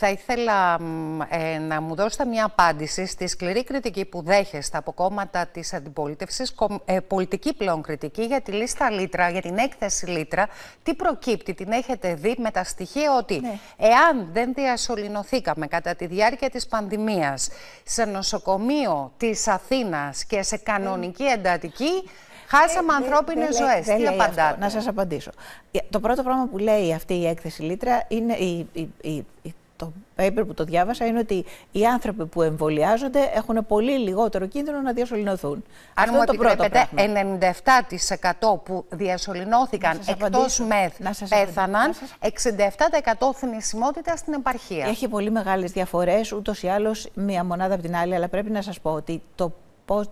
Θα ήθελα ε, να μου δώσετε μια απάντηση στη σκληρή κριτική που δέχεστε από κόμματα της αντιπολίτευσης, ε, πολιτική πλέον κριτική για τη λίστα Λίτρα, για την έκθεση Λίτρα. Τι προκύπτει, την έχετε δει με τα στοιχεία ότι ναι. εάν δεν διασωληνωθήκαμε κατά τη διάρκεια της πανδημίας σε νοσοκομείο της Αθήνας και σε κανονική ε, εντατική. Χάσαμε ανθρώπινε ζωέ. Τι απαντάτε. Να σας απαντήσω. Το πρώτο πράγμα που λέει αυτή η έκθεση Λίτρα είναι η, η το paper που το διάβασα είναι ότι οι άνθρωποι που εμβολιάζονται έχουν πολύ λιγότερο κίνδυνο να διασωληνωθούν. Αν μου επιτρέπετε, 97% που διασωληνώθηκαν εκτό μεθ πέθαναν, 67% θνησιμότητα στην επαρχία. Έχει πολύ μεγάλες διαφορές, ούτως ή άλλως μία μονάδα από την άλλη, αλλά πρέπει να σας πω ότι το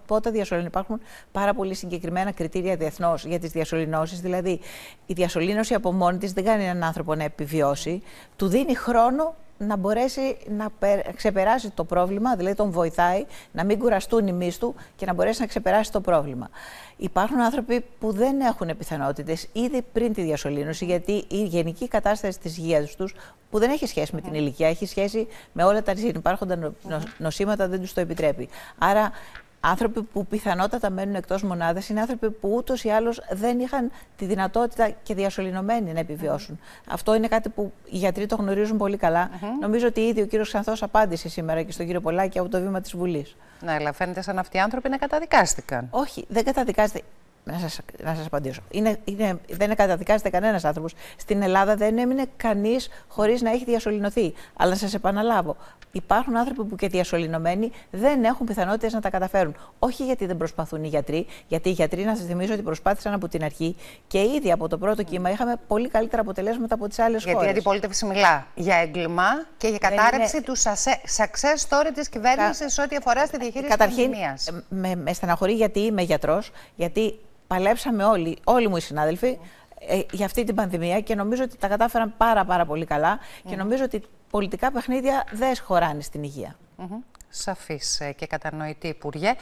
πότε διασωλήνουν. Υπάρχουν πάρα πολύ συγκεκριμένα κριτήρια διεθνώς για τις διασωληνώσεις. Δηλαδή, η διασωλήνωση από μόνη της δεν κάνει έναν άνθρωπο να επιβιώσει. Του δίνει χρόνο να μπορέσει να ξεπεράσει το πρόβλημα, δηλαδή τον βοηθάει, να μην κουραστούν οι μισθού του και να μπορέσει να ξεπεράσει το πρόβλημα. Υπάρχουν άνθρωποι που δεν έχουν πιθανότητες ήδη πριν τη διασωλήνωση, γιατί η γενική κατάσταση της υγείας τους, που δεν έχει σχέση με την ναι. ηλικία, έχει σχέση με όλα τα υπάρχοντα ναι. νοσήματα, δεν τους το επιτρέπει. Άρα Άνθρωποι που πιθανότατα μένουν εκτός μονάδας είναι άνθρωποι που ούτως ή άλλως δεν είχαν τη δυνατότητα και διασωληνωμένοι να επιβιώσουν. Αυτό είναι κάτι που οι γιατροί το γνωρίζουν πολύ καλά. Νομίζω ότι ήδη ο κύριος Ξανθός απάντησε σήμερα και στον κύριο Πολάκη από το βήμα της Βουλής. Ναι, αλλά φαίνεται σαν αυτοί οι άνθρωποι να καταδικάστηκαν. Όχι, δεν καταδικάστηκαν να σας, να σας απαντήσω. Είναι, είναι, δεν είναι καταδικάζεται κανένας άνθρωπος. Στην Ελλάδα δεν έμεινε κανείς χωρίς να έχει διασωληνωθεί. Αλλά να σας επαναλάβω, υπάρχουν άνθρωποι που και διασωληνωμένοι δεν έχουν πιθανότητες να τα καταφέρουν. Όχι γιατί δεν προσπαθούν οι γιατροί, γιατί οι γιατροί, να σας θυμίζω, ότι προσπάθησαν από την αρχή και ήδη από το πρώτο κύμα είχαμε πολύ καλύτερα αποτελέσματα από τις άλλες γιατί χώρες. Γιατί η αντιπολίτευση μιλά για έγκλημα και για κατάρρευση του success story της κυβέρνησης ό,τι αφορά στη διαχείριση Καταρχήν, Καταρχήν, ε, με, με στεναχωρεί γιατί είμαι γιατρός, γιατί παλέψαμε όλοι, όλοι μου οι συνάδελφοι, ε, για αυτή την πανδημία και νομίζω ότι τα κατάφεραν πάρα πάρα πολύ καλά και νομίζω ότι πολιτικά παιχνίδια δεν σχωράνε στην υγεία. Mm Σαφής ε, και κατανοητή, Υπουργέ.